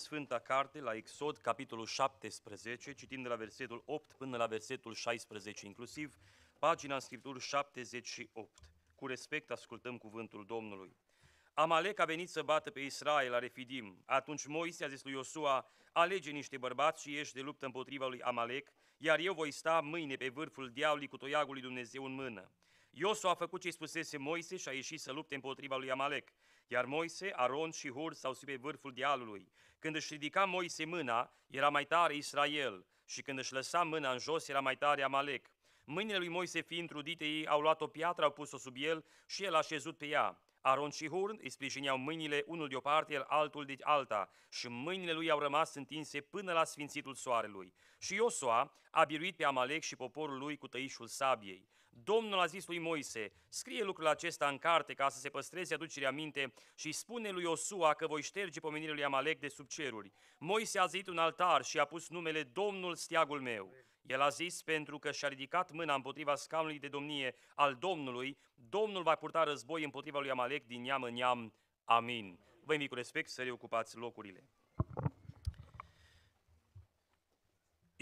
Sfânta Carte, la Exod, capitolul 17, citim de la versetul 8 până la versetul 16 inclusiv, pagina Scripturi 78. Cu respect ascultăm cuvântul Domnului. Amalek a venit să bată pe Israel la Refidim. Atunci Moise a zis lui Iosua, alege niște bărbați și ieși de luptă împotriva lui Amalek, iar eu voi sta mâine pe vârful dealului cu toiagul lui Dumnezeu în mână. Iosua a făcut ce spusese Moise și a ieșit să lupte împotriva lui Amalek. Iar Moise, Aron și Hur s-au pe vârful dealului. Când își ridica Moise mâna, era mai tare Israel, și când își lăsa mâna în jos, era mai tare Amalek. Mâinile lui Moise fiind trudite, ei au luat o piatră, au pus-o sub el și el a șezut pe ea. Aron și Hur îi sprijineau mâinile unul de o parte, el altul de alta, și mâinile lui au rămas întinse până la sfințitul soarelui. Și Iosua a biruit pe Amalek și poporul lui cu tăișul sabiei. Domnul a zis lui Moise, scrie lucrul acesta în carte ca să se păstreze aducerea minte și spune lui Osua că voi șterge pomenirea lui Amalek de sub ceruri. Moise a zis un altar și a pus numele Domnul steagul meu. El a zis pentru că și-a ridicat mâna împotriva scaunului de domnie al Domnului, Domnul va purta război împotriva lui Amalek din neam în neam. Amin. Vă invit cu respect să reocupați locurile.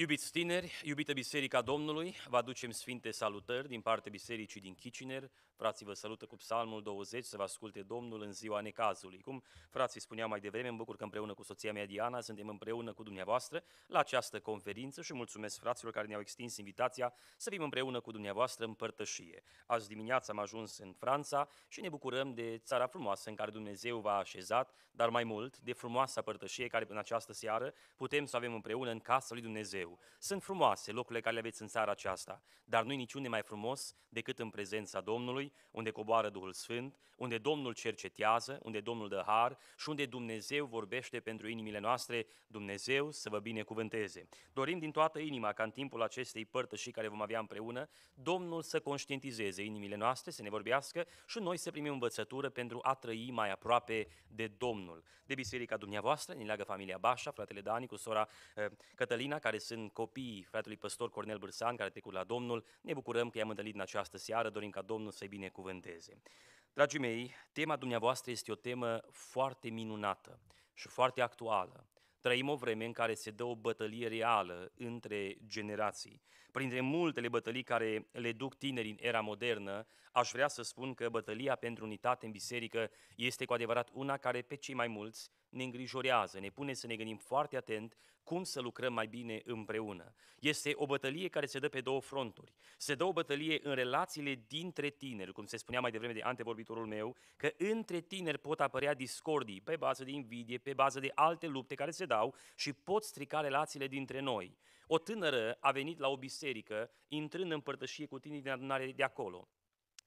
Iubiți tineri, iubită Biserica Domnului, vă aducem sfinte salutări din partea Bisericii din Kitchener. Frații vă salută cu psalmul 20, să vă asculte Domnul în ziua necazului. Cum frații spuneam mai devreme, îmi bucur că împreună cu soția mea Diana suntem împreună cu dumneavoastră la această conferință și mulțumesc fraților care ne-au extins invitația să fim împreună cu dumneavoastră în părtășie. Azi dimineața am ajuns în Franța și ne bucurăm de țara frumoasă în care Dumnezeu v-a așezat, dar mai mult de frumoasa părtășie care în această seară putem să avem împreună în casa lui Dumnezeu. Dumnezeu. Sunt frumoase locurile care le aveți în țara aceasta, dar nu-i niciunde mai frumos decât în prezența Domnului, unde coboară Duhul Sfânt, unde Domnul cercetează, unde Domnul dă har și unde Dumnezeu vorbește pentru inimile noastre, Dumnezeu să vă binecuvânteze. Dorim din toată inima ca în timpul acestei părtășii care vom avea împreună, Domnul să conștientizeze inimile noastre, să ne vorbească și noi să primim învățătură pentru a trăi mai aproape de Domnul. De biserica dumneavoastră, ne leagă familia Bașa, fratele Dani cu sora eh, Cătălina, care sunt sunt copiii fratelui păstor Cornel Bârsan, care a trecut la Domnul. Ne bucurăm că i-am întâlnit în această seară, dorim ca Domnul să-i binecuvânteze. Dragii mei, tema dumneavoastră este o temă foarte minunată și foarte actuală. Trăim o vreme în care se dă o bătălie reală între generații Printre multele bătălii care le duc tinerii în era modernă, aș vrea să spun că bătălia pentru unitate în biserică este cu adevărat una care pe cei mai mulți ne îngrijorează, ne pune să ne gândim foarte atent cum să lucrăm mai bine împreună. Este o bătălie care se dă pe două fronturi. Se dă o bătălie în relațiile dintre tineri, cum se spunea mai devreme de antevorbitorul meu, că între tineri pot apărea discordii pe bază de invidie, pe bază de alte lupte care se dau și pot strica relațiile dintre noi o tânără a venit la o biserică, intrând în părtășie cu tinerii din adunare de acolo.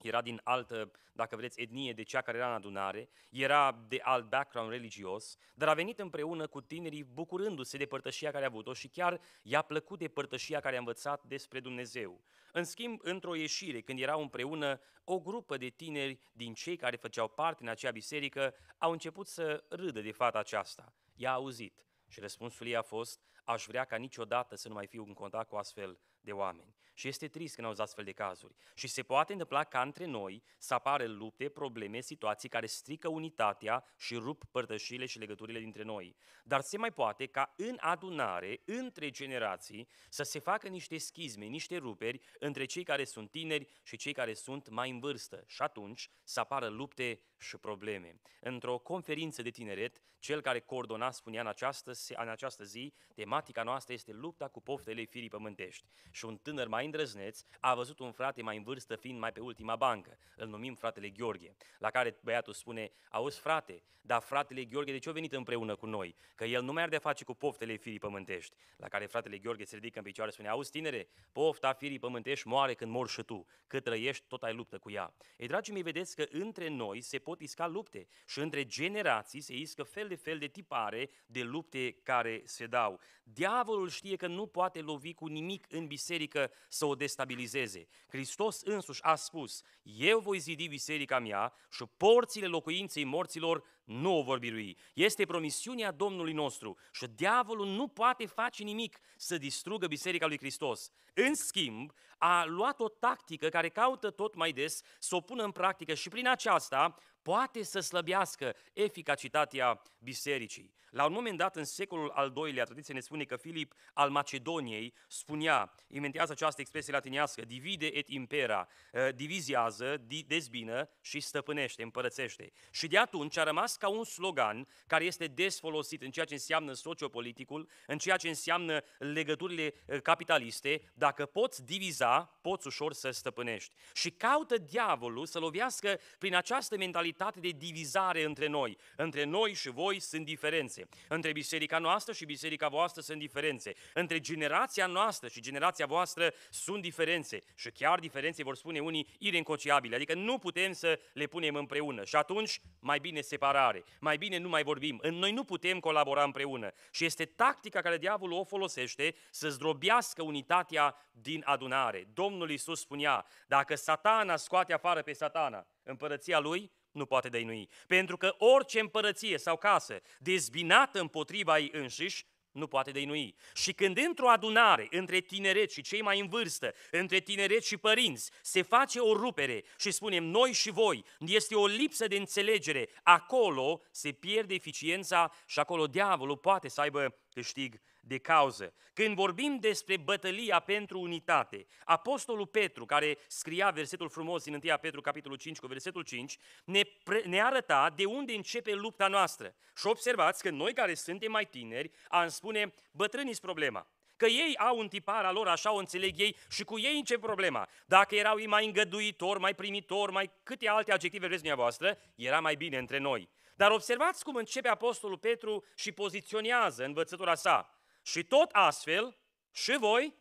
Era din altă, dacă vreți, etnie de cea care era în adunare, era de alt background religios, dar a venit împreună cu tinerii bucurându-se de părtășia care a avut-o și chiar i-a plăcut de părtășia care a învățat despre Dumnezeu. În schimb, într-o ieșire, când erau împreună, o grupă de tineri din cei care făceau parte în acea biserică au început să râdă de fata aceasta. i a auzit și răspunsul ei a fost, aș vrea ca niciodată să nu mai fiu în contact cu astfel de oameni. Și este trist când auzi astfel de cazuri. Și se poate întâmpla ca între noi să apară lupte, probleme, situații care strică unitatea și rup părtășile și legăturile dintre noi. Dar se mai poate ca în adunare, între generații, să se facă niște schizme, niște ruperi între cei care sunt tineri și cei care sunt mai în vârstă. Și atunci să apară lupte și probleme. Într-o conferință de tineret, cel care coordona spunea în această, în această zi, tematica noastră este lupta cu poftele firii pământești. Și un tânăr mai îndrăzneț a văzut un frate mai în vârstă fiind mai pe ultima bancă, îl numim fratele Gheorghe, la care băiatul spune, auzi frate, dar fratele Gheorghe de ce a venit împreună cu noi? Că el nu mai are de face cu poftele firii pământești. La care fratele Gheorghe se ridică în picioare și spune, auzi tinere, pofta firii pământești moare când mor și tu, cât trăiești tot ai luptă cu ea. Ei, dragii mei, vedeți că între noi se pot pot isca lupte și între generații se iscă fel de fel de tipare de lupte care se dau. Diavolul știe că nu poate lovi cu nimic în biserică să o destabilizeze. Hristos însuși a spus, eu voi zidi biserica mea și porțile locuinței morților nu o vor birui. Este promisiunea Domnului nostru și diavolul nu poate face nimic să distrugă Biserica lui Hristos. În schimb, a luat o tactică care caută tot mai des să o pună în practică și prin aceasta poate să slăbească eficacitatea bisericii. La un moment dat, în secolul al doilea, tradiția ne spune că Filip al Macedoniei spunea, inventează această expresie latinească, divide et impera, eh, divizează, dezbină și stăpânește, împărățește. Și de atunci a rămas ca un slogan care este des folosit în ceea ce înseamnă sociopoliticul, în ceea ce înseamnă legăturile eh, capitaliste, dacă poți diviza, poți ușor să stăpânești. Și caută diavolul să lovească prin această mentalitate de divizare între noi. Între noi și voi sunt diferențe. Între biserica noastră și biserica voastră sunt diferențe. Între generația noastră și generația voastră sunt diferențe. Și chiar diferențe vor spune unii irencociabile. Adică nu putem să le punem împreună. Și atunci mai bine separat cooperare. Mai bine nu mai vorbim. Noi nu putem colabora împreună. Și este tactica care diavolul o folosește să zdrobească unitatea din adunare. Domnul Iisus spunea, dacă satana scoate afară pe satana, împărăția lui nu poate dăinui. Pentru că orice împărăție sau casă dezbinată împotriva ei înșiși nu poate dăinui. Și când într-o adunare între tineret și cei mai în vârstă, între tineret și părinți, se face o rupere și spunem noi și voi, este o lipsă de înțelegere, acolo se pierde eficiența și acolo diavolul poate să aibă câștig de cauză. Când vorbim despre bătălia pentru unitate, Apostolul Petru, care scria versetul frumos din 1 Petru, capitolul 5, cu versetul 5, ne, pre- ne arăta de unde începe lupta noastră. Și observați că noi care suntem mai tineri, am spune, bătrânii problema că ei au un tipar al lor, așa o înțeleg ei și cu ei începe problema. Dacă erau ei mai îngăduitori, mai primitori, mai câte alte adjective vreți dumneavoastră, era mai bine între noi. Dar observați cum începe Apostolul Petru și poziționează învățătura sa. Și tot astfel, și voi,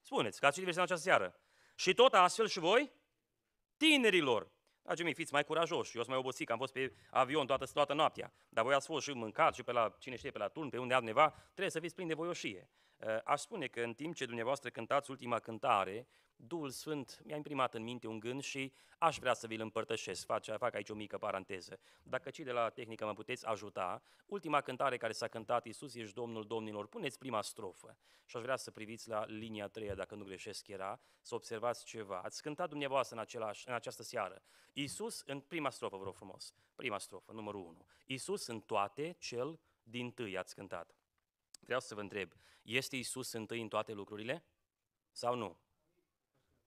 spuneți, că ați citit versetul în această seară, și tot astfel și voi, tinerilor, Dragii mei, fiți mai curajoși. Eu sunt mai obosit, că am fost pe avion toată, toată noaptea. Dar voi ați fost și mâncat și pe la, cine știe, pe la turn, pe unde altneva, Trebuie să fiți plini de voioșie. Eh, aș spune că în timp ce dumneavoastră cântați ultima cântare, Duhul Sfânt mi-a imprimat în minte un gând și aș vrea să vi-l împărtășesc. Fac, fac aici o mică paranteză. Dacă cei de la tehnică mă puteți ajuta, ultima cântare care s-a cântat, Iisus ești Domnul Domnilor, puneți prima strofă. Și aș vrea să priviți la linia 3, dacă nu greșesc era, să observați ceva. Ați cântat dumneavoastră în, același, în această seară. Iisus în prima strofă, vă rog frumos, prima strofă, numărul 1. Iisus în toate, cel din tâi ați cântat. Vreau să vă întreb, este Isus întâi în toate lucrurile? Sau nu?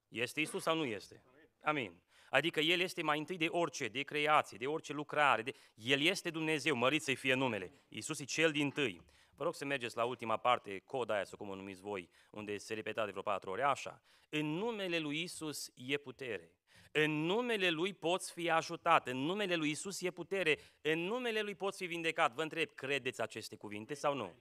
Este Isus sau nu este? Amin. Adică El este mai întâi de orice, de creație, de orice lucrare. De... El este Dumnezeu, mărit să-i fie numele. Isus e cel din tâi. Vă rog să mergeți la ultima parte, coda aia, sau cum o numiți voi, unde se repeta de vreo patru ore, așa. În numele lui Isus e putere. În numele Lui poți fi ajutat, în numele Lui Isus e putere, în numele Lui poți fi vindecat. Vă întreb, credeți aceste cuvinte sau nu?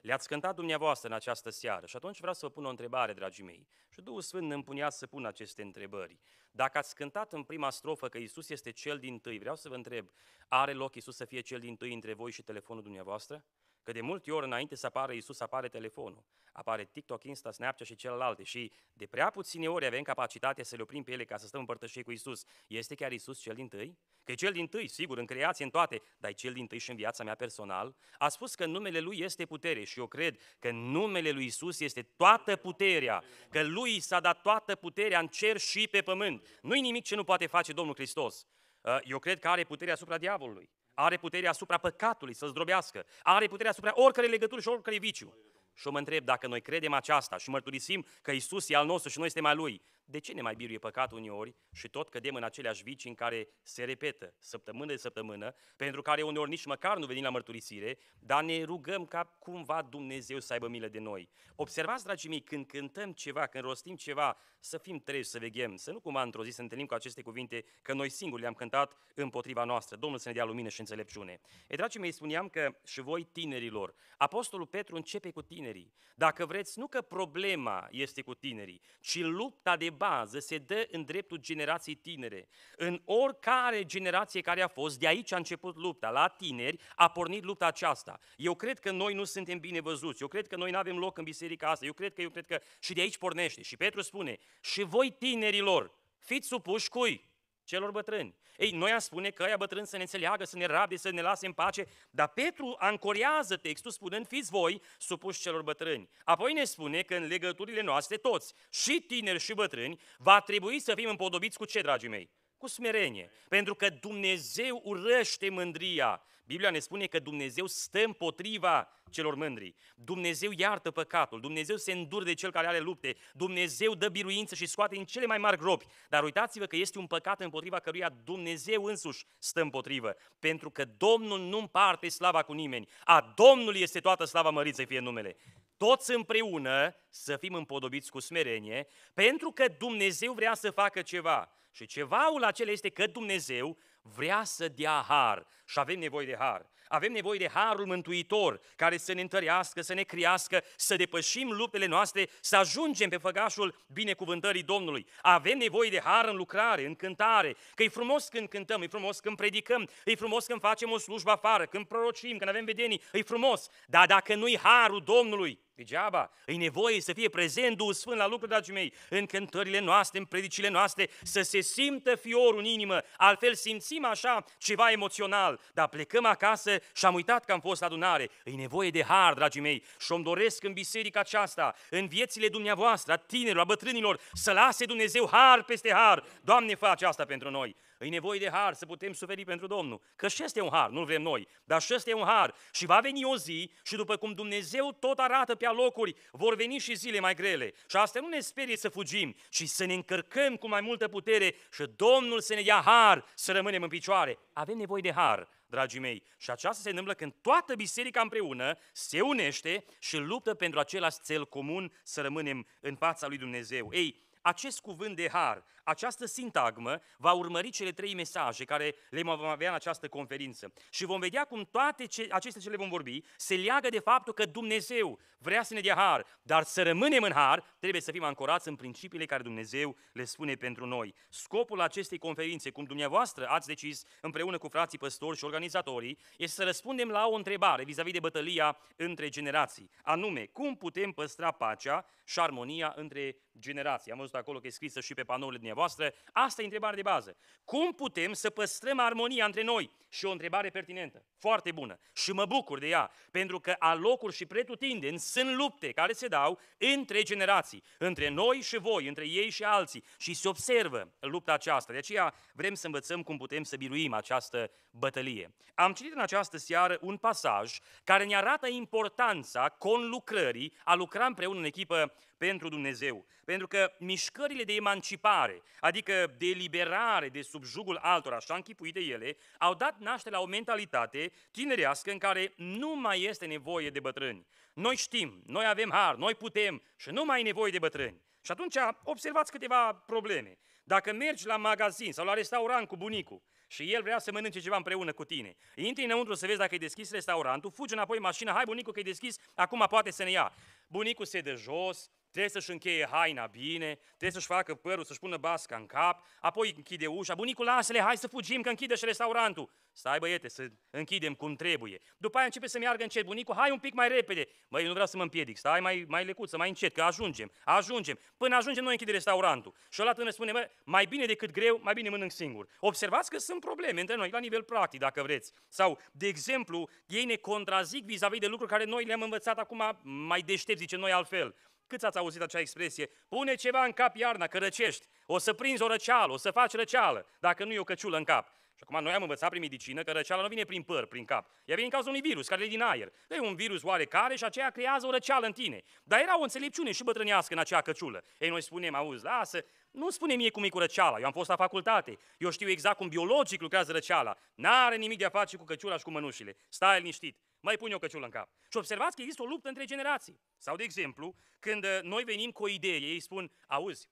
le-ați cântat dumneavoastră în această seară. Și atunci vreau să vă pun o întrebare, dragii mei. Și Duhul Sfânt îmi punea să pun aceste întrebări. Dacă ați cântat în prima strofă că Isus este cel din tâi, vreau să vă întreb, are loc Isus să fie cel din tâi între voi și telefonul dumneavoastră? Că de multe ori înainte să apară Isus apare telefonul apare TikTok, Insta, Snapchat și celelalte și de prea puține ori avem capacitatea să le oprim pe ele ca să stăm împărtășit cu Isus. Este chiar Isus cel din tâi? Că e cel din tâi, sigur, în creație, în toate, dar e cel din tâi și în viața mea personal. A spus că numele Lui este putere și eu cred că numele Lui Isus este toată puterea, că Lui s-a dat toată puterea în cer și pe pământ. Nu-i nimic ce nu poate face Domnul Hristos. Uh, eu cred că are puterea asupra diavolului, are puterea asupra păcatului să zdrobească, are puterea asupra oricărei legături și oricărei viciu. Și eu mă întreb dacă noi credem aceasta și mărturisim că Isus e al nostru și noi suntem al Lui, de ce ne mai biruie păcat uneori și tot cădem în aceleași vici în care se repetă săptămână de săptămână, pentru care uneori nici măcar nu venim la mărturisire, dar ne rugăm ca cumva Dumnezeu să aibă milă de noi. Observați, dragii mei, când cântăm ceva, când rostim ceva, să fim treji, să veghem, să nu cumva într-o zi să întâlnim cu aceste cuvinte că noi singuri le-am cântat împotriva noastră. Domnul să ne dea lumină și înțelepciune. E, dragii mei, spuneam că și voi tinerilor, Apostolul Petru începe cu tinerii. Dacă vreți, nu că problema este cu tinerii, ci lupta de bază se dă în dreptul generației tinere. În oricare generație care a fost, de aici a început lupta, la tineri a pornit lupta aceasta. Eu cred că noi nu suntem bine văzuți, eu cred că noi nu avem loc în biserica asta, eu cred că, eu cred că și de aici pornește. Și Petru spune, și voi tinerilor, fiți supuși cui? celor bătrâni. Ei, noi am spune că aia bătrâni să ne înțeleagă, să ne rabde, să ne lase în pace, dar Petru ancorează textul spunând, fiți voi supuși celor bătrâni. Apoi ne spune că în legăturile noastre toți, și tineri și bătrâni, va trebui să fim împodobiți cu ce, dragii mei? Cu smerenie. Pentru că Dumnezeu urăște mândria Biblia ne spune că Dumnezeu stă împotriva celor mândri. Dumnezeu iartă păcatul, Dumnezeu se îndur de cel care are lupte, Dumnezeu dă biruință și scoate în cele mai mari gropi. Dar uitați-vă că este un păcat împotriva căruia Dumnezeu însuși stă împotrivă. Pentru că Domnul nu împarte slava cu nimeni. A Domnului este toată slava mărit să fie numele. Toți împreună să fim împodobiți cu smerenie, pentru că Dumnezeu vrea să facă ceva. Și cevaul acela este că Dumnezeu vrea să dea har și avem nevoie de har. Avem nevoie de harul mântuitor care să ne întărească, să ne crească, să depășim luptele noastre, să ajungem pe făgașul binecuvântării Domnului. Avem nevoie de har în lucrare, în cântare, că e frumos când cântăm, e frumos când predicăm, e frumos când facem o slujbă afară, când prorocim, când avem vedenii, e frumos. Dar dacă nu-i harul Domnului, Degeaba. E nevoie să fie prezent Duhul Sfânt la lucru, dragii mei, în cântările noastre, în predicile noastre, să se simtă fiorul în inimă, altfel simțim așa ceva emoțional, dar plecăm acasă și am uitat că am fost la adunare. E nevoie de har, dragii mei, și îmi doresc în biserica aceasta, în viețile dumneavoastră, a tinerilor, a bătrânilor, să lase Dumnezeu har peste har. Doamne, face asta pentru noi. E nevoie de har să putem suferi pentru Domnul. Că și este un har, nu-l vrem noi, dar și este un har. Și va veni o zi și după cum Dumnezeu tot arată pe alocuri, vor veni și zile mai grele. Și asta nu ne sperie să fugim, ci să ne încărcăm cu mai multă putere și Domnul să ne ia har să rămânem în picioare. Avem nevoie de har dragii mei. Și aceasta se întâmplă când toată biserica împreună se unește și luptă pentru același cel comun să rămânem în fața lui Dumnezeu. Ei, acest cuvânt de har, această sintagmă va urmări cele trei mesaje care le vom avea în această conferință. Și vom vedea cum toate ce, acestea ce le vom vorbi se leagă de faptul că Dumnezeu vrea să ne dea har, dar să rămânem în har trebuie să fim ancorați în principiile care Dumnezeu le spune pentru noi. Scopul acestei conferințe, cum dumneavoastră ați decis împreună cu frații păstori și organizatorii, este să răspundem la o întrebare vis-a-vis de bătălia între generații, anume cum putem păstra pacea și armonia între generații. Am văzut acolo că e scrisă și pe panourile dumneavoastră dumneavoastră, asta e întrebarea de bază. Cum putem să păstrăm armonia între noi? Și o întrebare pertinentă, foarte bună. Și mă bucur de ea, pentru că alocuri și pretutindeni sunt lupte care se dau între generații, între noi și voi, între ei și alții. Și se observă lupta aceasta. De aceea vrem să învățăm cum putem să biruim această bătălie. Am citit în această seară un pasaj care ne arată importanța conlucrării, a lucra împreună în echipă pentru Dumnezeu. Pentru că mișcările de emancipare, adică de liberare, de subjugul altora, așa închipuite ele, au dat naștere la o mentalitate tinerească în care nu mai este nevoie de bătrâni. Noi știm, noi avem har, noi putem și nu mai e nevoie de bătrâni. Și atunci observați câteva probleme. Dacă mergi la magazin sau la restaurant cu bunicul și el vrea să mănânce ceva împreună cu tine, intri înăuntru să vezi dacă e deschis restaurantul, fugi înapoi mașina, hai bunicul că e deschis, acum poate să ne ia. Bunicul se dă jos, Trebuie să-și încheie haina bine, trebuie să-și facă părul, să-și pună basca în cap, apoi închide ușa. Bunicul, lasă-le, hai să fugim, că închide și restaurantul. Stai, băiete, să închidem cum trebuie. După aia începe să meargă încet. Bunicul, hai un pic mai repede. Băi, nu vreau să mă împiedic. Stai mai, mai lecuță, mai încet, că ajungem. Ajungem. Până ajungem, noi închide restaurantul. Și ăla tânăr spune, mai bine decât greu, mai bine mănânc singur. Observați că sunt probleme între noi, la nivel practic, dacă vreți. Sau, de exemplu, ei ne contrazic vis-a-vis de lucruri care noi le-am învățat acum mai deștept, zice noi altfel. Câți ați auzit acea expresie? Pune ceva în cap iarna, că răcești, o să prinzi o răceală, o să faci răceală, dacă nu e o căciulă în cap. Și acum noi am învățat prin medicină că răceala nu vine prin păr, prin cap. Ea vine în cauza unui virus care e din aer. Că e un virus oarecare și aceea creează o răceală în tine. Dar era o înțelepciune și bătrânească în acea căciulă. Ei, noi spunem, auzi, lasă, nu spune mie cum e cu răceala. Eu am fost la facultate. Eu știu exact cum biologic lucrează răceala. N-are nimic de a face cu căciula și cu mănușile. Stai liniștit. Mai pun eu căciul în cap. Și observați că există o luptă între generații. Sau, de exemplu, când uh, noi venim cu o idee, ei spun, auzi,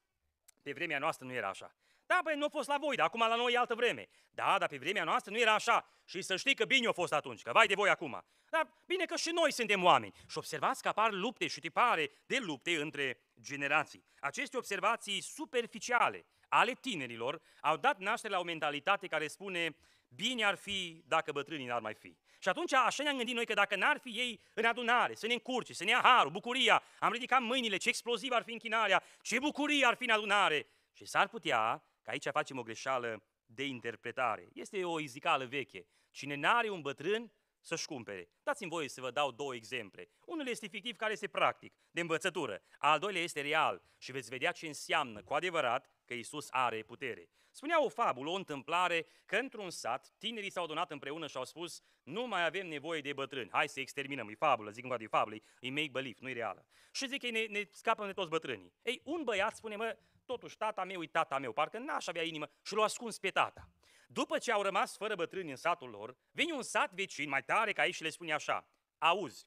pe vremea noastră nu era așa. Da, păi nu a fost la voi, dar acum la noi e altă vreme. Da, dar pe vremea noastră nu era așa. Și să știi că bine a fost atunci, că vai de voi acum. Dar bine că și noi suntem oameni. Și observați că apar lupte și tipare de lupte între generații. Aceste observații superficiale ale tinerilor au dat naștere la o mentalitate care spune bine ar fi dacă bătrânii n-ar mai fi. Și atunci așa ne-am gândit noi că dacă n-ar fi ei în adunare, să ne încurce, să ne ia harul, bucuria, am ridicat mâinile, ce exploziv ar fi închinarea, ce bucurie ar fi în adunare. Și s-ar putea că aici facem o greșeală de interpretare. Este o izicală veche. Cine n-are un bătrân, să-și cumpere. Dați-mi voie să vă dau două exemple. Unul este fictiv, care este practic, de învățătură. Al doilea este real și veți vedea ce înseamnă cu adevărat că Isus are putere. Spunea o fabulă, o întâmplare, că într-un sat tinerii s-au donat împreună și au spus nu mai avem nevoie de bătrâni, hai să exterminăm, e fabulă, zic încă de fabulă, e make-believe, nu e reală. Și zic ei: ne, ne scapăm de toți bătrânii. Ei, un băiat spune, mă, totuși tata meu e tata meu, parcă n-aș avea inimă și l-a ascuns pe tata. După ce au rămas fără bătrâni în satul lor, vine un sat vecin mai tare ca ei și le spune așa, auzi,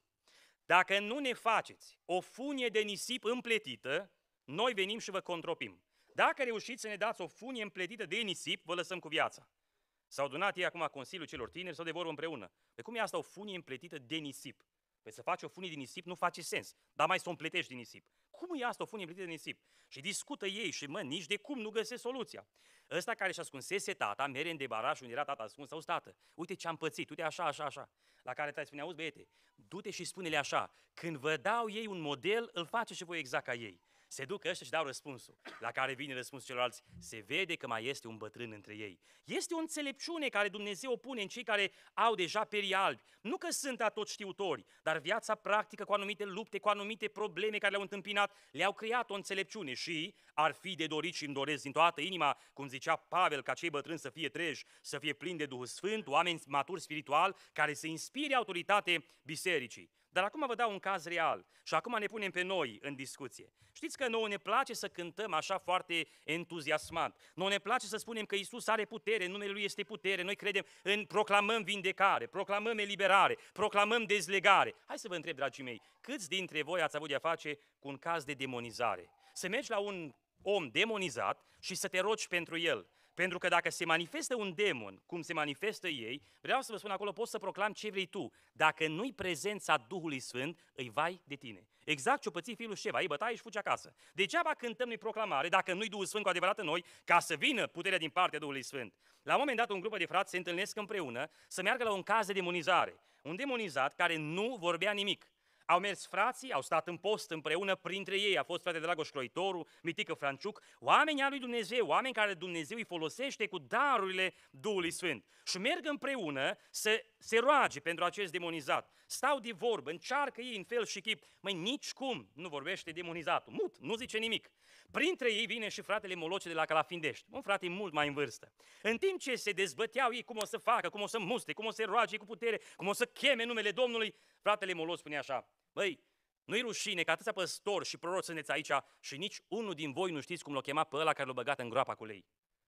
dacă nu ne faceți o funie de nisip împletită, noi venim și vă contropim. Dacă reușiți să ne dați o funie împletită de nisip, vă lăsăm cu viața. S-au adunat ei acum Consiliul celor tineri sau de vorbă împreună. Pe cum e asta o funie împletită de nisip? Păi să faci o funie din nisip nu face sens, dar mai să o împletești din nisip. Cum e asta o funie împletită de nisip? Și discută ei și mă, nici de cum nu găsesc soluția. Ăsta care și-a ascunsese tata, mere în debaraș unde era tata ascuns, sau tată, uite ce am pățit, uite așa, așa, așa. La care tata spune, auzi băiete, du-te și spune-le așa, când vă dau ei un model, îl face și voi exact ca ei. Se duc ăștia și dau răspunsul. La care vine răspunsul celorlalți, se vede că mai este un bătrân între ei. Este o înțelepciune care Dumnezeu o pune în cei care au deja perii albi. Nu că sunt atot știutori, dar viața practică cu anumite lupte, cu anumite probleme care le-au întâmpinat, le-au creat o înțelepciune și ar fi de dorit și îmi doresc din toată inima, cum zicea Pavel, ca cei bătrâni să fie treji, să fie plini de Duhul Sfânt, oameni maturi spiritual, care să inspire autoritate bisericii. Dar acum vă dau un caz real și acum ne punem pe noi în discuție. Știți că nouă ne place să cântăm așa foarte entuziasmat. Nouă ne place să spunem că Isus are putere, numele Lui este putere. Noi credem în proclamăm vindecare, proclamăm eliberare, proclamăm dezlegare. Hai să vă întreb, dragii mei, câți dintre voi ați avut de-a face cu un caz de demonizare? Să mergi la un om demonizat și să te rogi pentru el. Pentru că dacă se manifestă un demon, cum se manifestă ei, vreau să vă spun acolo, poți să proclam ce vrei tu. Dacă nu-i prezența Duhului Sfânt, îi vai de tine. Exact ce o pății fiul Șeva, ei bătaie și fuge acasă. Degeaba cântăm noi proclamare, dacă nu-i Duhul Sfânt cu adevărat în noi, ca să vină puterea din partea Duhului Sfânt. La un moment dat, un grup de frați se întâlnesc împreună să meargă la un caz de demonizare. Un demonizat care nu vorbea nimic. Au mers frații, au stat în post împreună, printre ei a fost frate Dragoș Croitoru, Mitică Franciuc, oamenii al lui Dumnezeu, oameni care Dumnezeu îi folosește cu darurile Duhului Sfânt. Și merg împreună să se roage pentru acest demonizat. Stau de vorbă, încearcă ei în fel și chip. Măi, nici cum nu vorbește demonizatul, mut, nu zice nimic. Printre ei vine și fratele Moloce de la Calafindești, un frate mult mai în vârstă. În timp ce se dezbăteau ei cum o să facă, cum o să muste, cum o să roage cu putere, cum o să cheme numele Domnului, Fratele Molos spune așa, băi, nu-i rușine că atâția păstori și proroci sunteți aici și nici unul din voi nu știți cum l-o chema pe ăla care l-a băgat în groapa cu lei.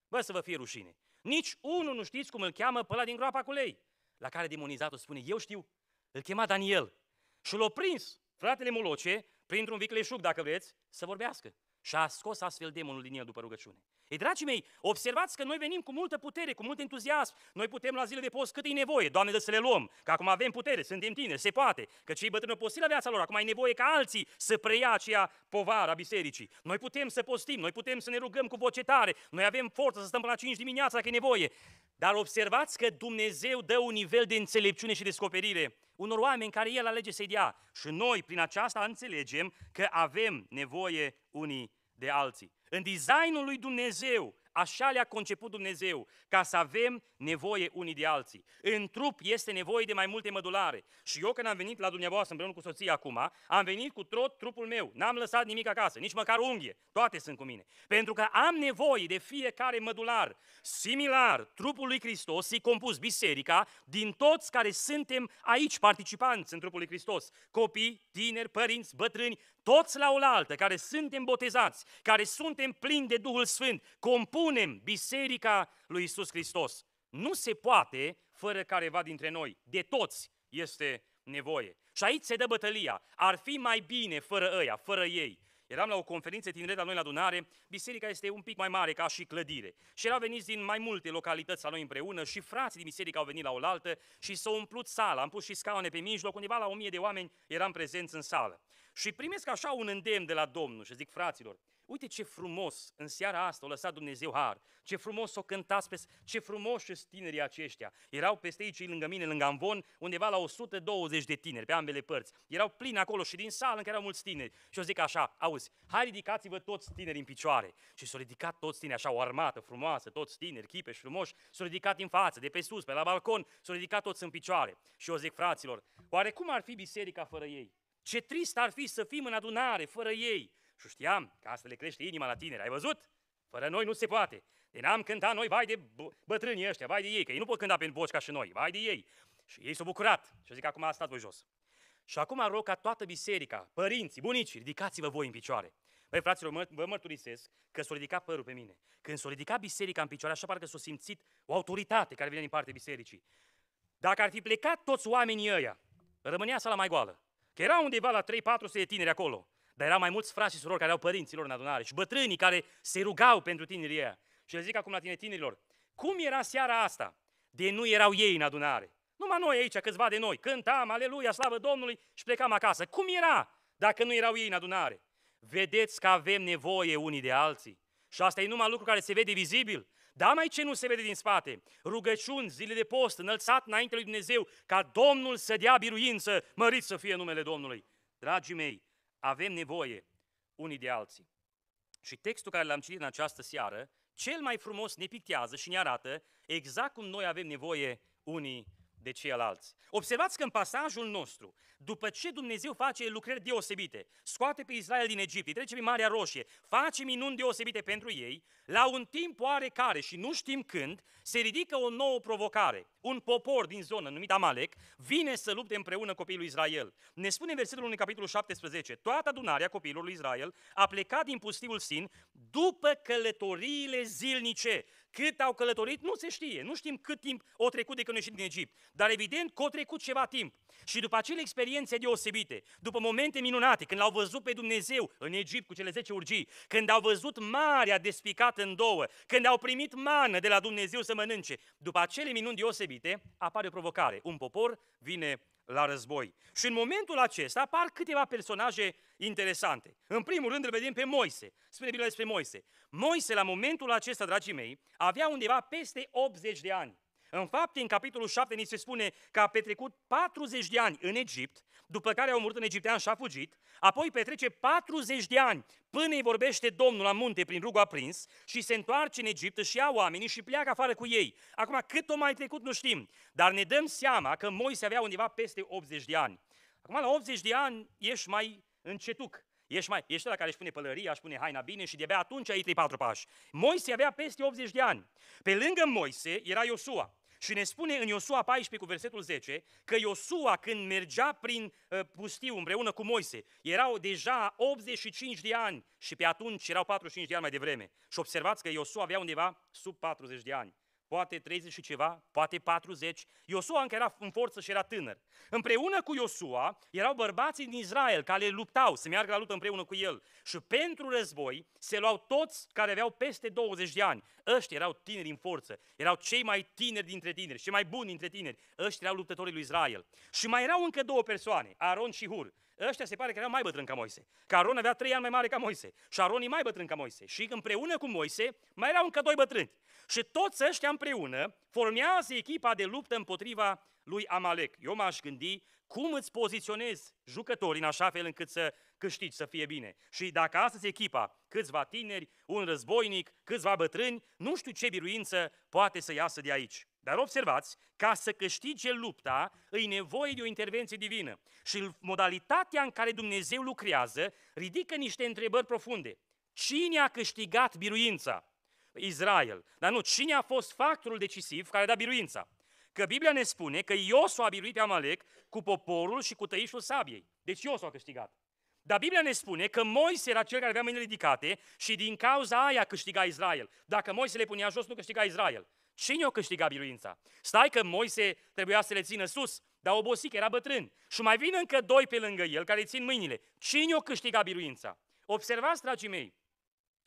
Bă, să vă fie rușine. Nici unul nu știți cum îl cheamă pe ăla din groapa cu lei. La care demonizatul spune, eu știu, îl chema Daniel. Și l-a prins fratele Moloce, printr-un vicleșug, dacă vreți, să vorbească. Și a scos astfel demonul din el după rugăciune. Ei, dragii mei, observați că noi venim cu multă putere, cu mult entuziasm. Noi putem la zile de post cât e nevoie, Doamne, de să le luăm, că acum avem putere, suntem tineri, se poate, că cei bătrâni au la viața lor, acum ai nevoie ca alții să preia aceea povară a bisericii. Noi putem să postim, noi putem să ne rugăm cu voce tare, noi avem forță să stăm până la 5 dimineața dacă e nevoie. Dar observați că Dumnezeu dă un nivel de înțelepciune și descoperire unor oameni care El alege să-i dea. Și noi, prin aceasta, înțelegem că avem nevoie unii de alții. În designul lui Dumnezeu, așa le-a conceput Dumnezeu, ca să avem nevoie unii de alții. În trup este nevoie de mai multe mădulare. Și eu când am venit la dumneavoastră împreună cu soția acum, am venit cu tot trupul meu, n-am lăsat nimic acasă, nici măcar unghie, toate sunt cu mine. Pentru că am nevoie de fiecare mădular. Similar, trupul lui Hristos e compus biserica din toți care suntem aici participanți în trupul lui Hristos. Copii, tineri, părinți, bătrâni, toți la oaltă, care suntem botezați, care suntem plini de Duhul Sfânt, compus punem biserica lui Isus Hristos. Nu se poate fără careva dintre noi. De toți este nevoie. Și aici se dă bătălia. Ar fi mai bine fără ăia, fără ei. Eram la o conferință tineret la noi la adunare, biserica este un pic mai mare ca și clădire. Și erau veniți din mai multe localități la noi împreună și frații din biserică au venit la oaltă și s-au umplut sala. Am pus și scaune pe mijloc, undeva la o mie de oameni eram prezenți în sală. Și primesc așa un îndemn de la Domnul și zic, fraților, Uite ce frumos în seara asta o lăsa Dumnezeu har. Ce frumos o cântați, pe, ce frumos și tinerii aceștia. Erau peste aici, lângă mine, lângă Amvon, undeva la 120 de tineri, pe ambele părți. Erau plini acolo și din sală în care erau mulți tineri. Și eu zic așa, auzi, hai ridicați-vă toți tineri în picioare. Și s-au ridicat toți tineri, așa o armată frumoasă, toți tineri, chipe și frumoși, s-au ridicat în față, de pe sus, pe la balcon, s-au ridicat toți în picioare. Și eu zic, fraților, oare cum ar fi biserica fără ei? Ce trist ar fi să fim în adunare fără ei. Și știam că asta le crește inima la tineri. Ai văzut? Fără noi nu se poate. De n-am cântat noi, vai de bătrânii ăștia, vai de ei, că ei nu pot cânta pe voci ca și noi, vai de ei. Și ei s-au bucurat. Și zic, acum stat voi jos. Și acum rog ca toată biserica, părinții, bunicii, ridicați-vă voi în picioare. Păi, fraților, mă, vă mărturisesc că s-a ridicat părul pe mine. Când s-a ridicat biserica în picioare, așa parcă s-a simțit o autoritate care vine din partea bisericii. Dacă ar fi plecat toți oamenii ăia, rămânea sala mai goală. Că era undeva la 3-400 de tineri acolo. Dar erau mai mulți frați și surori care au părinților în adunare și bătrânii care se rugau pentru tinerii ăia. Și le zic acum la tine, tinerilor, cum era seara asta de nu erau ei în adunare? Numai noi aici, câțiva de noi, cântam, aleluia, slavă Domnului și plecam acasă. Cum era dacă nu erau ei în adunare? Vedeți că avem nevoie unii de alții. Și asta e numai lucru care se vede vizibil. dar mai ce nu se vede din spate. Rugăciuni, zile de post, înălțat înainte lui Dumnezeu, ca Domnul să dea biruință, mărit să fie numele Domnului. Dragii mei, avem nevoie unii de alții. Și textul care l-am citit în această seară, cel mai frumos ne pictează și ne arată exact cum noi avem nevoie unii de ceilalți. Observați că în pasajul nostru, după ce Dumnezeu face lucrări deosebite, scoate pe Israel din Egipt, îi trece pe Marea Roșie, face minuni deosebite pentru ei, la un timp oarecare și nu știm când, se ridică o nouă provocare. Un popor din zonă numit Amalek vine să lupte împreună copiii lui Israel. Ne spune în versetul 1 capitolul 17, toată adunarea copiilor lui Israel a plecat din pustiul Sin după călătoriile zilnice. Cât au călătorit, nu se știe. Nu știm cât timp o trecut de când ieșit din Egipt. Dar evident că a trecut ceva timp. Și după acele experiențe deosebite, după momente minunate, când l-au văzut pe Dumnezeu în Egipt cu cele 10 urgii, când au văzut marea despicată în două, când au primit mană de la Dumnezeu să mănânce, după acele minuni deosebite, apare o provocare. Un popor vine la război. Și în momentul acesta apar câteva personaje interesante. În primul rând îl vedem pe Moise. Spune Biblia despre Moise. Moise, la momentul acesta, dragii mei, avea undeva peste 80 de ani. În fapt, în capitolul 7 ni se spune că a petrecut 40 de ani în Egipt, după care a omorât în egiptean și a fugit, apoi petrece 40 de ani până îi vorbește Domnul la munte prin rugul aprins și se întoarce în Egipt, și ia oamenii și pleacă afară cu ei. Acum, cât o mai trecut nu știm, dar ne dăm seama că Moise avea undeva peste 80 de ani. Acum, la 80 de ani, ești mai încetuc, Ești, mai, ești la care își pune pălăria, își pune haina bine și de-abia atunci ai 3-4 pași. Moise avea peste 80 de ani. Pe lângă Moise era Iosua. Și ne spune în Iosua 14 cu versetul 10 că Iosua când mergea prin uh, pustiu împreună cu Moise, erau deja 85 de ani și pe atunci erau 45 de ani mai devreme. Și observați că Iosua avea undeva sub 40 de ani poate 30 și ceva, poate 40. Iosua încă era în forță și era tânăr. Împreună cu Iosua erau bărbații din Israel care luptau să meargă la luptă împreună cu el. Și pentru război se luau toți care aveau peste 20 de ani. Ăștia erau tineri în forță, erau cei mai tineri dintre tineri, cei mai buni dintre tineri. Ăștia erau luptătorii lui Israel. Și mai erau încă două persoane, Aron și Hur. Ăștia se pare că erau mai bătrâni ca Moise. Că Aron avea trei ani mai mare ca Moise. Și Aron e mai bătrân ca Moise. Și împreună cu Moise mai erau încă doi bătrâni. Și toți ăștia împreună formează echipa de luptă împotriva lui Amalek. Eu m-aș gândi cum îți poziționezi jucătorii în așa fel încât să câștigi, să fie bine. Și dacă astăzi echipa, câțiva tineri, un războinic, câțiva bătrâni, nu știu ce biruință poate să iasă de aici. Dar observați, ca să câștige lupta, îi nevoie de o intervenție divină. Și modalitatea în care Dumnezeu lucrează ridică niște întrebări profunde. Cine a câștigat biruința? Israel. Dar nu, cine a fost factorul decisiv care a dat biruința? Că Biblia ne spune că Iosu a biruit pe Amalek cu poporul și cu tăișul sabiei. Deci Iosu a câștigat. Dar Biblia ne spune că Moise era cel care avea mâinile ridicate și din cauza aia câștiga Israel. Dacă Moise le punea jos, nu câștiga Israel. Cine o câștiga biruința? Stai că Moise trebuia să le țină sus, dar obosit că era bătrân. Și mai vin încă doi pe lângă el care țin mâinile. Cine o câștiga biruința? Observați, dragii mei,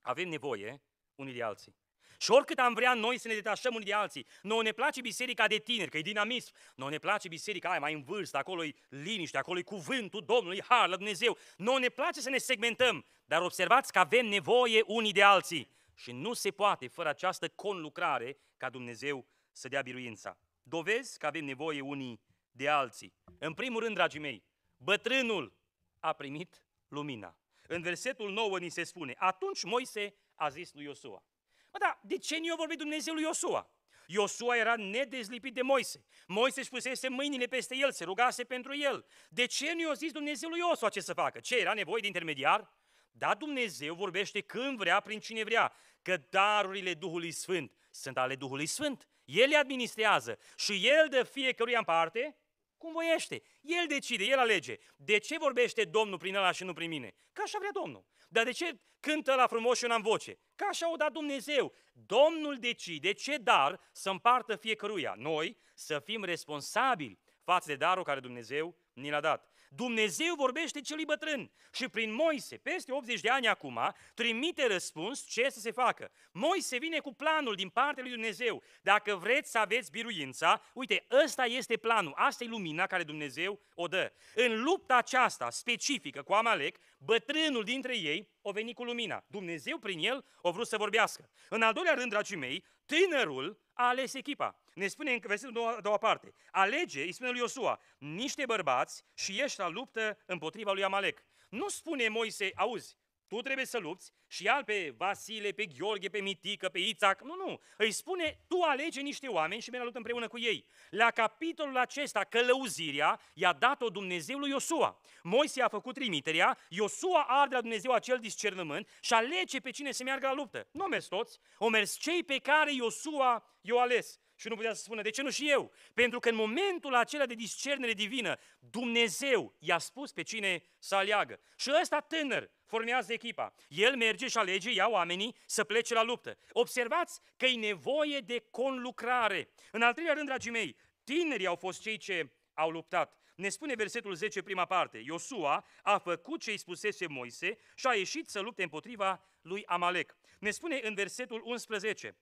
avem nevoie unii de alții. Și oricât am vrea noi să ne detașăm unii de alții, nouă ne place biserica de tineri, că e dinamism, nouă ne place biserica aia mai în vârstă, acolo e liniște, acolo e cuvântul Domnului, har la Dumnezeu, nouă ne place să ne segmentăm, dar observați că avem nevoie unii de alții. Și nu se poate fără această conlucrare ca Dumnezeu să dea biruința. Dovezi că avem nevoie unii de alții. În primul rând, dragii mei, bătrânul a primit lumina. În versetul 9 ni se spune, atunci Moise a zis lui Iosua. Mă, da, de ce nu i-a vorbit Dumnezeu lui Iosua? Iosua era nedezlipit de Moise. Moise își pusese mâinile peste el, se rugase pentru el. De ce nu i-a zis Dumnezeu lui Iosua ce să facă? Ce, era nevoie de intermediar? Da, Dumnezeu vorbește când vrea, prin cine vrea, că darurile Duhului Sfânt sunt ale Duhului Sfânt. El le administrează și El dă fiecăruia în parte cum voiește. El decide, El alege. De ce vorbește Domnul prin ăla și nu prin mine? Ca așa vrea Domnul. Dar de ce cântă la frumos și eu n-am voce? Ca așa o dat Dumnezeu. Domnul decide ce dar să împartă fiecăruia. Noi să fim responsabili față de darul care Dumnezeu ni l-a dat. Dumnezeu vorbește celui bătrân și prin Moise, peste 80 de ani acum, trimite răspuns ce să se facă. Moise vine cu planul din partea lui Dumnezeu. Dacă vreți să aveți biruința, uite, ăsta este planul, asta e lumina care Dumnezeu o dă. În lupta aceasta specifică cu Amalek, bătrânul dintre ei o veni cu lumina. Dumnezeu prin el o vrut să vorbească. În al doilea rând, dragii mei, tânărul a ales echipa ne spune în versetul doua, doua parte, alege, îi spune lui Iosua, niște bărbați și ieși la luptă împotriva lui Amalek. Nu spune Moise, auzi, tu trebuie să lupți și al pe Vasile, pe Gheorghe, pe Mitică, pe Ițac. Nu, nu. Îi spune, tu alege niște oameni și mergi la luptă împreună cu ei. La capitolul acesta, călăuzirea, i-a dat-o Dumnezeu lui Iosua. Moise a făcut trimiterea, Iosua are de la Dumnezeu acel discernământ și alege pe cine să meargă la luptă. Nu au mers toți, au mers cei pe care Iosua i-a ales. Și nu putea să spună, de ce nu și eu? Pentru că în momentul acela de discernere divină, Dumnezeu i-a spus pe cine să aleagă. Și ăsta tânăr formează echipa. El merge și alege, ia oamenii să plece la luptă. Observați că e nevoie de conlucrare. În al treilea rând, dragii mei, tinerii au fost cei ce au luptat. Ne spune versetul 10, prima parte, Iosua a făcut ce îi spusese Moise și a ieșit să lupte împotriva lui Amalek. Ne spune în versetul 11,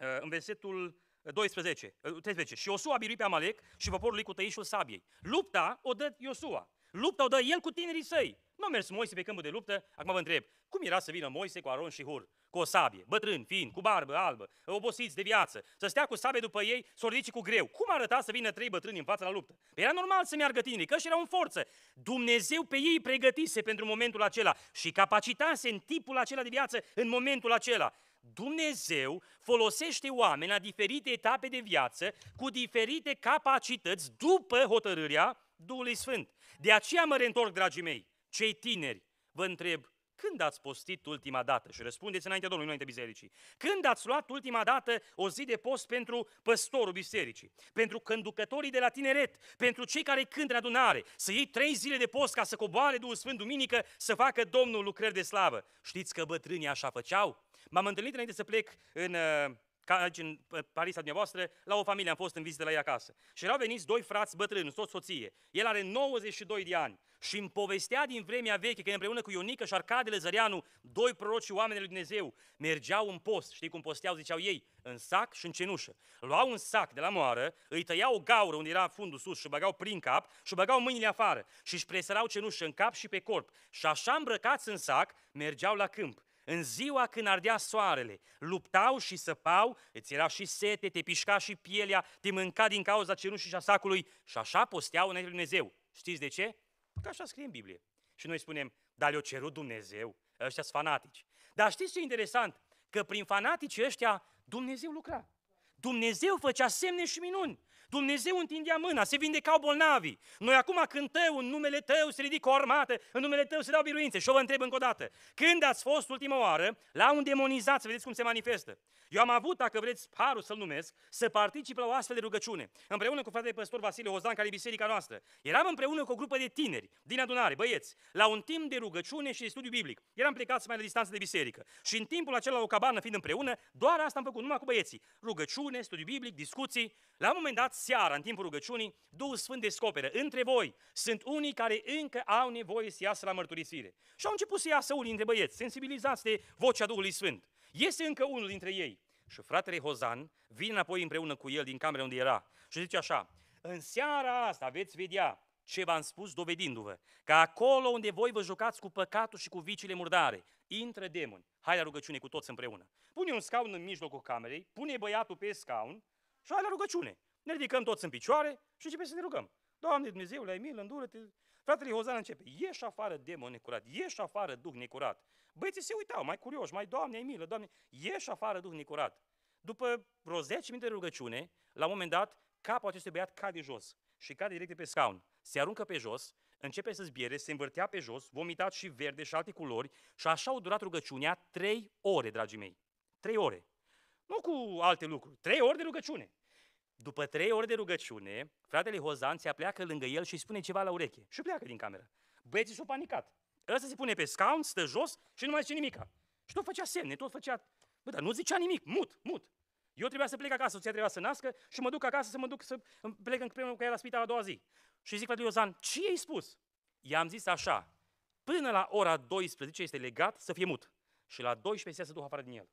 uh, în versetul 12, 13. Eh, și Iosua a pe Amalek și poporul lui cu tăișul sabiei. Lupta o dă Iosua. Lupta o dă el cu tinerii săi. Nu a mers Moise pe câmpul de luptă. Acum vă întreb, cum era să vină Moise cu Aron și Hur? Cu o sabie, bătrân, fin, cu barbă albă, eh, obosiți de viață, să stea cu sabie după ei, să ridice cu greu. Cum arăta să vină trei bătrâni în fața la luptă? Păi era normal să meargă tinerii, că și erau în forță. Dumnezeu pe ei pregătise pentru momentul acela și capacitase în tipul acela de viață în momentul acela. Dumnezeu folosește oameni la diferite etape de viață, cu diferite capacități, după hotărârea Duhului Sfânt. De aceea mă reîntorc, dragii mei, cei tineri, vă întreb, când ați postit ultima dată? Și răspundeți înainte Domnului, înainte bisericii. Când ați luat ultima dată o zi de post pentru păstorul bisericii? Pentru conducătorii de la tineret? Pentru cei care cântă în adunare? Să iei trei zile de post ca să coboare Duhul Sfânt Duminică să facă Domnul lucrări de slavă? Știți că bătrânii așa făceau? M-am întâlnit înainte să plec în, uh, aici în uh, Parisa dumneavoastră, la o familie, am fost în vizită la ei acasă. Și erau veniți doi frați bătrâni, soț soție. El are 92 de ani și îmi povestea din vremea veche că împreună cu Ionica și Arcadele Zăreanu, doi proroci oameni lui Dumnezeu, mergeau în post, știi cum posteau, ziceau ei, în sac și în cenușă. Luau un sac de la moară, îi tăiau o gaură unde era fundul sus și băgau prin cap și băgau mâinile afară și își presărau cenușă în cap și pe corp. Și așa îmbrăcați în sac, mergeau la câmp. În ziua când ardea soarele, luptau și săpau, îți era și sete, te pișca și pielea, te mânca din cauza cenușii și a sacului și așa posteau înainte Dumnezeu. Știți de ce? Că așa scrie în Biblie. Și noi spunem, dar le-o cerut Dumnezeu, ăștia sunt fanatici. Dar știți ce e interesant? Că prin fanatici ăștia Dumnezeu lucra. Dumnezeu făcea semne și minuni. Dumnezeu întindea mâna, se vindecau bolnavii. Noi acum cântăm în numele Tău se ridică o armată, în numele Tău se dau biruințe. Și o vă întreb încă o dată, când ați fost ultima oară la un demonizat, să vedeți cum se manifestă? Eu am avut, dacă vreți, harul să-l numesc, să particip la o astfel de rugăciune. Împreună cu fratele păstor Vasile Hozan, care e biserica noastră. Eram împreună cu o grupă de tineri din adunare, băieți, la un timp de rugăciune și de studiu biblic. Eram plecați mai la distanță de biserică. Și în timpul acela, o cabană fiind împreună, doar asta am făcut, numai cu băieții. Rugăciune, studiu biblic, discuții. La un moment dat seara, în timpul rugăciunii, Duhul Sfânt descoperă, între voi sunt unii care încă au nevoie să iasă la mărturisire. Și au început să iasă unii dintre băieți, sensibilizați de vocea Duhului Sfânt. Este încă unul dintre ei. Și fratele Hozan vine înapoi împreună cu el din camera unde era și zice așa, în seara asta veți vedea ce v-am spus dovedindu-vă, că acolo unde voi vă jucați cu păcatul și cu vicile murdare, intră demoni. Hai la rugăciune cu toți împreună. Pune un scaun în mijlocul camerei, pune băiatul pe scaun și hai la rugăciune. Ne ridicăm toți în picioare și începem să ne rugăm. Doamne Dumnezeu, la Emil, îndură-te. Fratele Hozan începe, ieși afară demon necurat, ieși afară duh necurat. Băieții se uitau, mai curioși, mai Doamne milă, Doamne, ieși afară duh necurat. După vreo 10 minute de rugăciune, la un moment dat, capul acestui băiat cade jos și cade direct de pe scaun. Se aruncă pe jos, începe să zbiere, se învârtea pe jos, vomitat și verde și alte culori și așa au durat rugăciunea 3 ore, dragii mei. 3 ore. Nu cu alte lucruri, 3 ore de rugăciune. După trei ore de rugăciune, fratele Hozan se apleacă lângă el și îi spune ceva la ureche și pleacă din cameră. Băieții s-au panicat. Ăsta se pune pe scaun, stă jos și nu mai zice nimica. Și tot făcea semne, tot făcea... Bă, dar nu zicea nimic, mut, mut. Eu trebuia să plec acasă, soția trebuia să nască și mă duc acasă să mă duc să plec în primul cu el la spital a doua zi. Și zic fratele Hozan, ce i-ai spus? I-am zis așa, până la ora 12 este legat să fie mut. Și la 12 se să duc afară din el.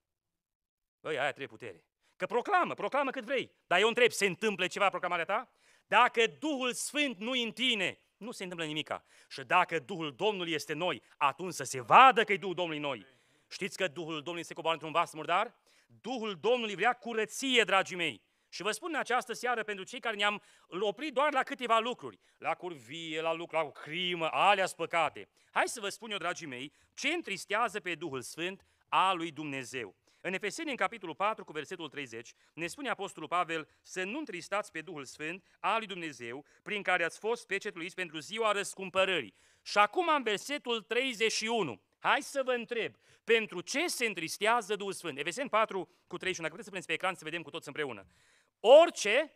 Băi, aia trebuie putere. Că proclamă, proclamă cât vrei. Dar eu întreb, se întâmplă ceva proclamarea ta? Dacă Duhul Sfânt nu în tine, nu se întâmplă nimica. Și dacă Duhul Domnului este noi, atunci să se vadă că e Duhul Domnului noi. Știți că Duhul Domnului se coboară într-un vas murdar? Duhul Domnului vrea curăție, dragii mei. Și vă spun în această seară pentru cei care ne-am oprit doar la câteva lucruri, la curvie, la lucru, la crimă, alea spăcate. Hai să vă spun eu, dragii mei, ce întristează pe Duhul Sfânt a lui Dumnezeu. În Efeseni, în capitolul 4, cu versetul 30, ne spune Apostolul Pavel să nu întristați pe Duhul Sfânt al lui Dumnezeu, prin care ați fost pecetuiți pentru ziua răscumpărării. Și acum în versetul 31, hai să vă întreb, pentru ce se întristează Duhul Sfânt? Efeseni 4, cu 31, dacă puteți să puneți pe ecran să vedem cu toți împreună. Orice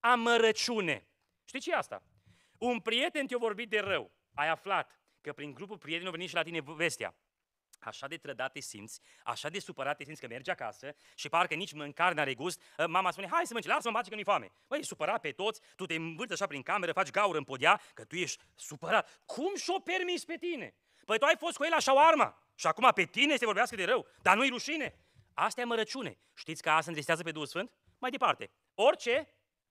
amărăciune. Știi ce e asta? Un prieten te-a vorbit de rău, ai aflat că prin grupul prietenilor a venit și la tine vestea așa de trădat te simți, așa de supărat te simți că mergi acasă și parcă nici mâncare n-are gust, ă, mama spune, hai să mănânci, lasă-mă pace că mi-e foame. Băi, supărat pe toți, tu te învârți așa prin cameră, faci gaură în podea, că tu ești supărat. Cum și-o permis pe tine? Păi tu ai fost cu el așa o armă și acum pe tine se vorbească de rău, dar nu-i rușine. Asta e mărăciune. Știți că asta îndrestează pe Duhul Sfânt? Mai departe, orice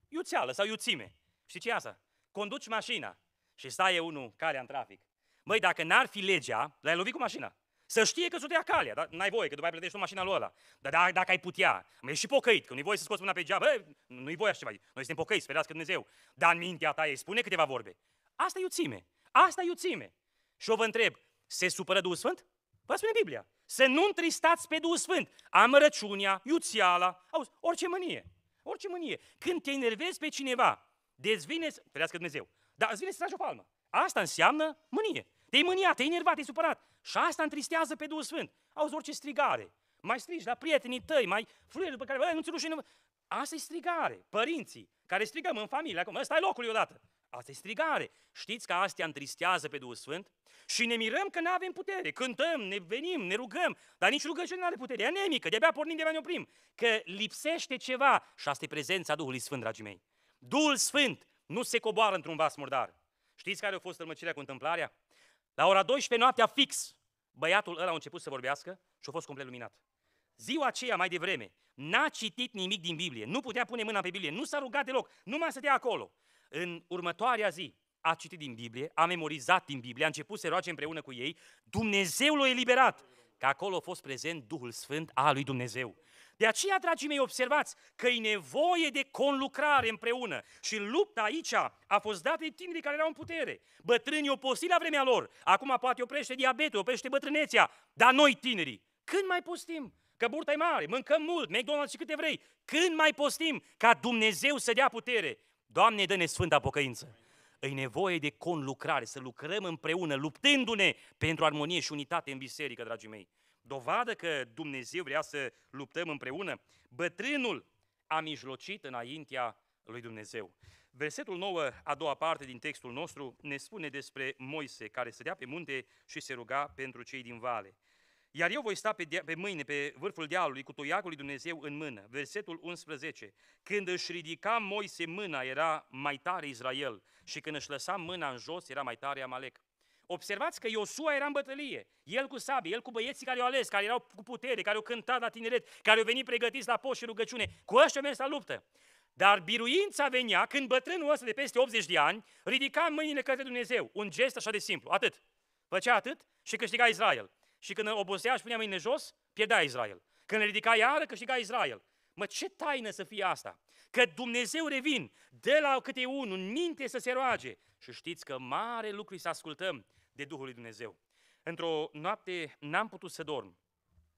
iuțeală sau iuțime. Știi ce e asta? Conduci mașina și stai unul care în trafic. Băi, dacă n-ar fi legea, l-ai lovit cu mașina. Să știe că ți-o calea, dar n-ai voie, că după aia plătești tu mașina lui ăla. Dar da, dacă ai putea, mă, ești și pocăit, că nu-i voie să scoți mâna pe geam, nu-i voie așa ceva. Noi suntem pocăiți, ferească Dumnezeu. Dar în mintea ta ei spune câteva vorbe. Asta e iuțime, asta e iuțime. Și o vă întreb, se supără Duhul Sfânt? Vă spune Biblia. Să nu întristați pe Duhul Sfânt. Amărăciunea, iuțiala, auzi, orice mânie. Orice mânie. Când te enervezi pe cineva, dezvine, ferească Dumnezeu, dar îți vine să tragi o palmă. Asta înseamnă mânie te-ai mâniat, te-ai enervat, te supărat. Și asta întristează pe Duhul Sfânt. Auzi orice strigare. Mai strigi la prietenii tăi, mai fluier după care, nu-ți rușine. Asta e strigare. Părinții care strigăm în familie, acum, ăsta e locul odată. Asta e strigare. Știți că astea întristează pe Duhul Sfânt? Și ne mirăm că nu avem putere. Cântăm, ne venim, ne rugăm, dar nici rugăciunea nu are putere. E anemică, de-abia pornim, de-abia ne oprim. Că lipsește ceva și asta e prezența Duhului Sfânt, dragii mei. Duhul Sfânt nu se coboară într-un vas murdar. Știți care a fost rămăcirea cu întâmplarea? La ora 12 noaptea fix, băiatul ăla a început să vorbească și a fost complet luminat. Ziua aceea, mai devreme, n-a citit nimic din Biblie, nu putea pune mâna pe Biblie, nu s-a rugat deloc, mai stătea acolo. În următoarea zi, a citit din Biblie, a memorizat din Biblie, a început să roage împreună cu ei, Dumnezeu l-a eliberat, că acolo a fost prezent Duhul Sfânt al lui Dumnezeu. De aceea, dragii mei, observați că e nevoie de conlucrare împreună și lupta aici a fost dată de tinerii care erau în putere. Bătrânii oposit la vremea lor, acum poate oprește diabetul, oprește bătrânețea, dar noi tinerii, când mai postim? Că burta e mare, mâncăm mult, McDonald's și câte vrei. Când mai postim ca Dumnezeu să dea putere? Doamne, dă-ne sfânta pocăință! E nevoie de conlucrare, să lucrăm împreună, luptându-ne pentru armonie și unitate în biserică, dragii mei dovadă că Dumnezeu vrea să luptăm împreună. Bătrânul a mijlocit înaintea lui Dumnezeu. Versetul 9, a doua parte din textul nostru, ne spune despre Moise, care stătea pe munte și se ruga pentru cei din vale. Iar eu voi sta pe, de- pe mâine, pe vârful dealului, cu toiacul lui Dumnezeu în mână. Versetul 11. Când își ridica Moise mâna, era mai tare Israel. Și când își lăsa mâna în jos, era mai tare Amalek. Observați că Iosua era în bătălie. El cu sabie, el cu băieții care au ales, care erau cu putere, care au cântat la tineret, care au venit pregătiți la post și rugăciune. Cu ăștia au mers la luptă. Dar biruința venea când bătrânul ăsta de peste 80 de ani ridica mâinile către Dumnezeu. Un gest așa de simplu, atât. Făcea atât și câștiga Israel. Și când obosea și punea mâinile jos, pierdea Israel. Când le ridica iară, câștiga Israel. Mă, ce taină să fie asta? Că Dumnezeu revin, de la câte unul, în minte să se roage. Și știți că mare lucru să ascultăm de Duhul lui Dumnezeu. Într-o noapte n-am putut să dorm.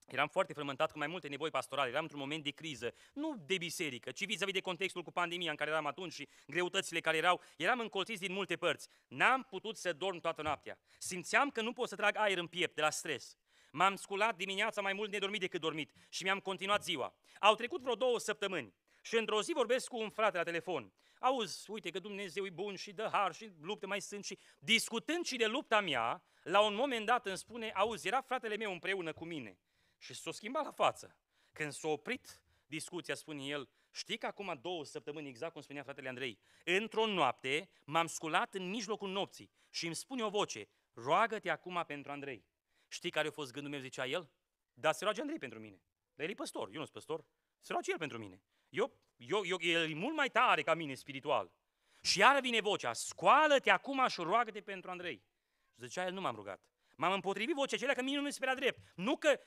Eram foarte frământat cu mai multe nevoi pastorale, eram într-un moment de criză, nu de biserică, ci vis-a-vis de contextul cu pandemia în care eram atunci și greutățile care erau, eram încolțiți din multe părți. N-am putut să dorm toată noaptea. Simțeam că nu pot să trag aer în piept de la stres. M-am sculat dimineața mai mult nedormit decât dormit și mi-am continuat ziua. Au trecut vreo două săptămâni. Și într-o zi vorbesc cu un frate la telefon. Auzi, uite că Dumnezeu e bun și dă har și lupte mai sunt și... Discutând și de lupta mea, la un moment dat îmi spune, auzi, era fratele meu împreună cu mine. Și s-o schimbat la față. Când s-a oprit discuția, spune el, știi că acum două săptămâni, exact cum spunea fratele Andrei, într-o noapte m-am sculat în mijlocul nopții și îmi spune o voce, roagă-te acum pentru Andrei. Știi care a fost gândul meu, zicea el? Da, se roage Andrei pentru mine. Dar el e păstor, eu nu sunt păstor. Se roage el pentru mine. Eu, eu, eu, el e mult mai tare ca mine spiritual. Și iară vine vocea, scoală-te acum și roagă-te pentru Andrei. Și zicea el, nu m-am rugat. M-am împotrivit vocea acelea că mine nu mi se drept. Nu că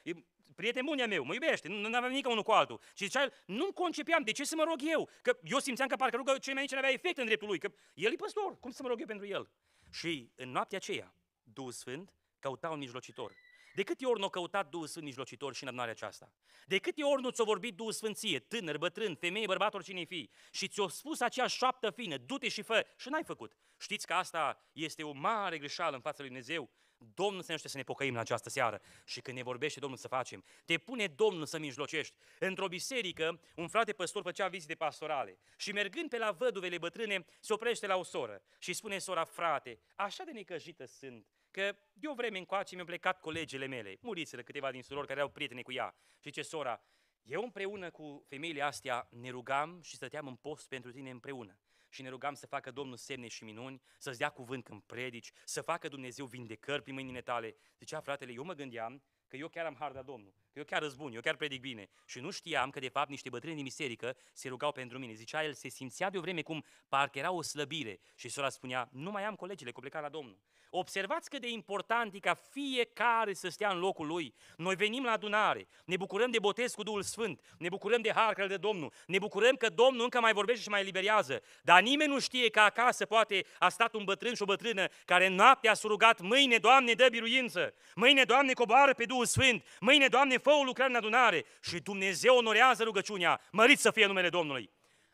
prieten bun meu mă iubește, nu aveam nici unul cu altul. Și zicea el, nu concepeam, de ce să mă rog eu? Că eu simțeam că parcă rugă cei mai nici avea efect în dreptul lui, că el e păstor, cum să mă rog eu pentru el? Și în noaptea aceea, Duhul Sfânt căuta un mijlocitor. De câte ori nu o căutat Duhul Sfânt mijlocitor și în adunarea aceasta? De câte ori nu ți-o vorbit Duhul Sfânt ție, tânăr, bătrân, femeie, bărbat, oricine fi, și ți a spus acea șoaptă fină, du-te și fă, și n-ai făcut. Știți că asta este o mare greșeală în fața lui Dumnezeu? Domnul se numește să ne pocăim în această seară și când ne vorbește Domnul să facem. Te pune Domnul să mijlocești. Într-o biserică, un frate păstor făcea vizite pastorale și mergând pe la văduvele bătrâne, se oprește la o soră și spune sora, frate, așa de necăjită sunt, Că de o vreme încoace mi-au plecat colegele mele, murițele câteva din surori care erau prietene cu ea. Și ce sora, eu împreună cu femeile astea ne rugam și stăteam în post pentru tine împreună. Și ne rugam să facă Domnul semne și minuni, să-ți dea cuvânt când predici, să facă Dumnezeu vindecări prin mâinile tale. Zicea fratele, eu mă gândeam că eu chiar am harda de Domnul. Că eu chiar îți bun, eu chiar predic bine. Și nu știam că, de fapt, niște bătrâni din biserică se rugau pentru mine. Zicea el, se simțea de o vreme cum parcă era o slăbire. Și sora spunea, nu mai am colegile cu plecat la Domnul. Observați cât de important e ca fiecare să stea în locul lui. Noi venim la adunare, ne bucurăm de botez cu Duhul Sfânt, ne bucurăm de har de Domnul, ne bucurăm că Domnul încă mai vorbește și mai eliberează. Dar nimeni nu știe că acasă poate a stat un bătrân și o bătrână care noaptea a rugat, mâine, Doamne, dă biruință, mâine, Doamne, coboară pe Duhul Sfânt, mâine, Doamne, fă o lucrare în adunare și Dumnezeu onorează rugăciunea, mărit să fie numele Domnului.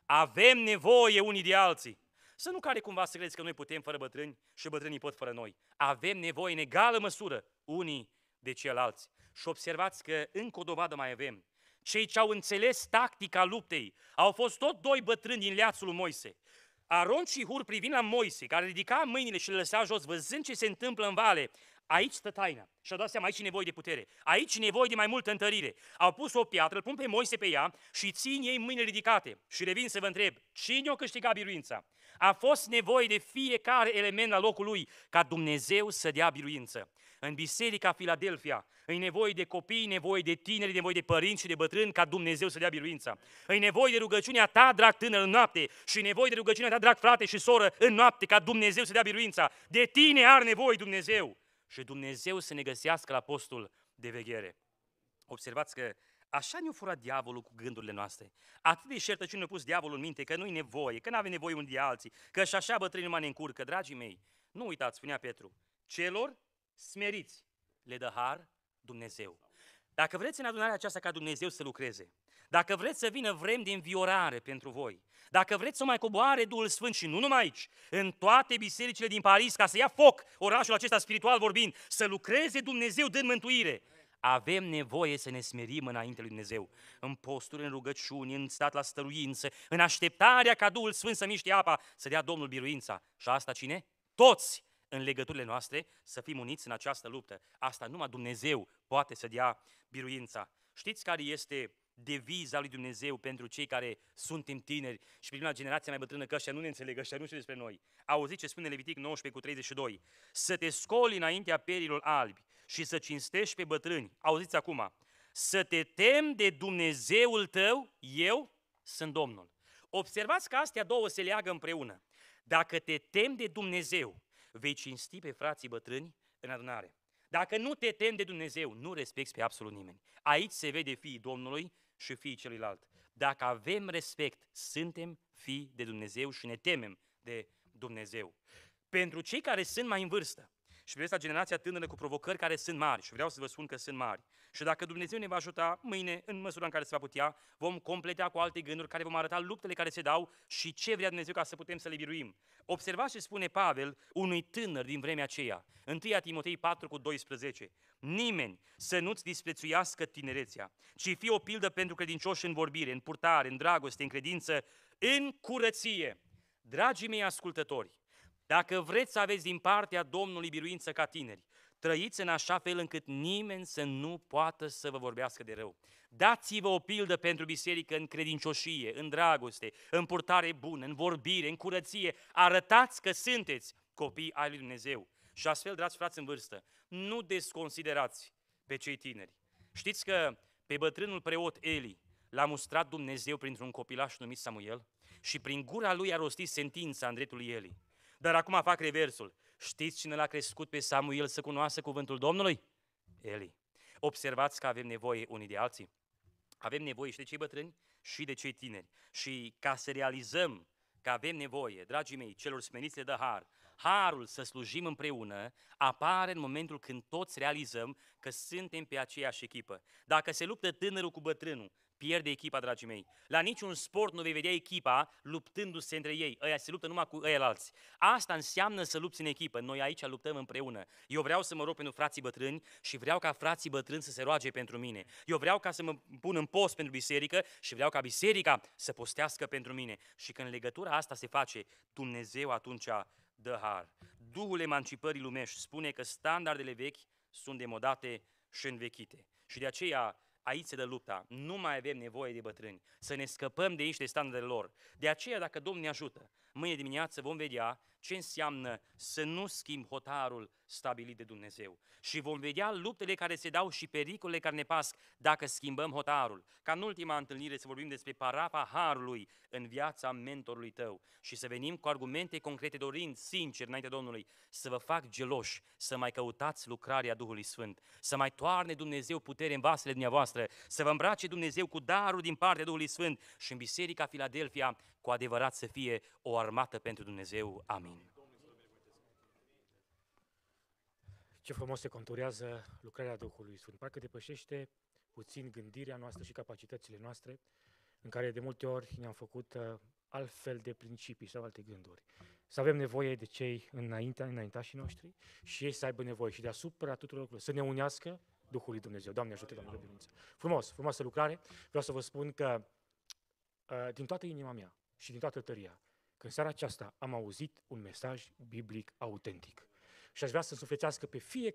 Avem nevoie unii de alții. Să nu care cumva să credeți că noi putem fără bătrâni și bătrânii pot fără noi. Avem nevoie în egală măsură unii de ceilalți. Și observați că încă o dovadă mai avem. Cei ce au înțeles tactica luptei au fost tot doi bătrâni din leațul lui Moise. Aron și Hur privind la Moise, care ridica mâinile și le lăsa jos, văzând ce se întâmplă în vale, Aici stă taina. și a dat seama, aici e nevoie de putere. Aici e nevoie de mai multă întărire. Au pus o piatră, îl pun pe Moise pe ea și țin ei mâine ridicate. Și revin să vă întreb, cine o câștiga biruința? A fost nevoie de fiecare element la locul lui ca Dumnezeu să dea biruință. În biserica Filadelfia e nevoie de copii, nevoie de tineri, nevoie de părinți și de bătrâni ca Dumnezeu să dea biruința. E nevoie de rugăciunea ta, drag tânăr, în noapte și nevoie de rugăciunea ta, drag frate și soră, în noapte ca Dumnezeu să dea biruința. De tine are nevoie Dumnezeu și Dumnezeu să ne găsească la postul de veghere. Observați că așa ne-a furat diavolul cu gândurile noastre. Atât de șertăciuni ne-a pus diavolul în minte că nu-i nevoie, că nu avem nevoie unii de alții, că și așa bătrânii mai ne încurcă, dragii mei. Nu uitați, spunea Petru, celor smeriți le dă har Dumnezeu. Dacă vreți în adunarea aceasta ca Dumnezeu să lucreze, dacă vreți să vină vrem de înviorare pentru voi, dacă vreți să mai coboare Duhul Sfânt și nu numai aici, în toate bisericile din Paris, ca să ia foc orașul acesta spiritual vorbind, să lucreze Dumnezeu dând mântuire, avem nevoie să ne smerim înainte lui Dumnezeu, în posturi, în rugăciuni, în stat la stăruință, în așteptarea ca Duhul Sfânt să miște apa, să dea Domnul biruința. Și asta cine? Toți în legăturile noastre, să fim uniți în această luptă. Asta numai Dumnezeu poate să dea biruința. Știți care este deviza lui Dumnezeu pentru cei care în tineri și prima generație mai bătrână că ăștia nu ne înțelegă, ăștia nu știu despre noi. Auziți ce spune Levitic 19 cu 32. Să te scoli înaintea perilor albi și să cinstești pe bătrâni. Auziți acum. Să te temi de Dumnezeul tău, eu sunt Domnul. Observați că astea două se leagă împreună. Dacă te temi de Dumnezeu, vei cinsti pe frații bătrâni în adunare. Dacă nu te temi de Dumnezeu, nu respecti pe absolut nimeni. Aici se vede fiii Domnului și fiii celuilalt. Dacă avem respect, suntem fii de Dumnezeu și ne temem de Dumnezeu. Pentru cei care sunt mai în vârstă, și vreți la generația tânără cu provocări care sunt mari și vreau să vă spun că sunt mari. Și dacă Dumnezeu ne va ajuta mâine, în măsura în care se va putea, vom completa cu alte gânduri care vom arăta luptele care se dau și ce vrea Dumnezeu ca să putem să le biruim. Observați ce spune Pavel unui tânăr din vremea aceea. 1 Timotei 4 cu 12. Nimeni să nu-ți disprețuiască tinerețea, ci fi o pildă pentru credincioși în vorbire, în purtare, în dragoste, în credință, în curăție. Dragii mei ascultători, dacă vreți să aveți din partea Domnului biruință ca tineri, trăiți în așa fel încât nimeni să nu poată să vă vorbească de rău. Dați-vă o pildă pentru biserică în credincioșie, în dragoste, în purtare bună, în vorbire, în curăție. Arătați că sunteți copii ai lui Dumnezeu. Și astfel, dragi frați în vârstă, nu desconsiderați pe cei tineri. Știți că pe bătrânul preot Eli l-a mustrat Dumnezeu printr-un copilaș numit Samuel și prin gura lui a rostit sentința în dreptul Eli. Dar acum fac reversul. Știți cine l-a crescut pe Samuel să cunoască cuvântul Domnului? Eli. Observați că avem nevoie unii de alții. Avem nevoie și de cei bătrâni și de cei tineri. Și ca să realizăm că avem nevoie, dragii mei, celor smeriți le dă har, harul să slujim împreună apare în momentul când toți realizăm că suntem pe aceeași echipă. Dacă se luptă tânărul cu bătrânul, Pierde echipa, dragii mei. La niciun sport nu vei vedea echipa luptându-se între ei. Ăia se luptă numai cu ei alți. Asta înseamnă să lupți în echipă. Noi aici luptăm împreună. Eu vreau să mă rog pentru frații bătrâni și vreau ca frații bătrâni să se roage pentru mine. Eu vreau ca să mă pun în post pentru biserică și vreau ca biserica să postească pentru mine. Și când legătura asta se face, Dumnezeu atunci dă har. Duhul emancipării lumești spune că standardele vechi sunt demodate și învechite. Și de aceea Aici se dă lupta. Nu mai avem nevoie de bătrâni. Să ne scăpăm de niște standardele lor. De aceea, dacă Domnul ne ajută, mâine dimineață vom vedea ce înseamnă să nu schimb hotarul stabilit de Dumnezeu. Și vom vedea luptele care se dau și pericolele care ne pasc dacă schimbăm hotarul. Ca în ultima întâlnire să vorbim despre parapa harului în viața mentorului tău și să venim cu argumente concrete dorind sincer înaintea Domnului să vă fac geloși, să mai căutați lucrarea Duhului Sfânt, să mai toarne Dumnezeu putere în vasele dumneavoastră, să vă îmbrace Dumnezeu cu darul din partea Duhului Sfânt și în Biserica Filadelfia cu adevărat să fie o armată pentru Dumnezeu. Amin. Ce frumos se conturează lucrarea Duhului Sfânt. Parcă depășește puțin gândirea noastră și capacitățile noastre, în care de multe ori ne-am făcut uh, altfel de principii sau alte gânduri. Să avem nevoie de cei înainte, înaintașii noștri și ei să aibă nevoie și deasupra tuturor lucrurilor, să ne unească lui Dumnezeu. Doamne ajută, Doamne de Frumos, frumoasă lucrare. Vreau să vă spun că uh, din toată inima mea și din toată tăria că în seara aceasta am auzit un mesaj biblic autentic. Și aș vrea să sufletească pe fiecare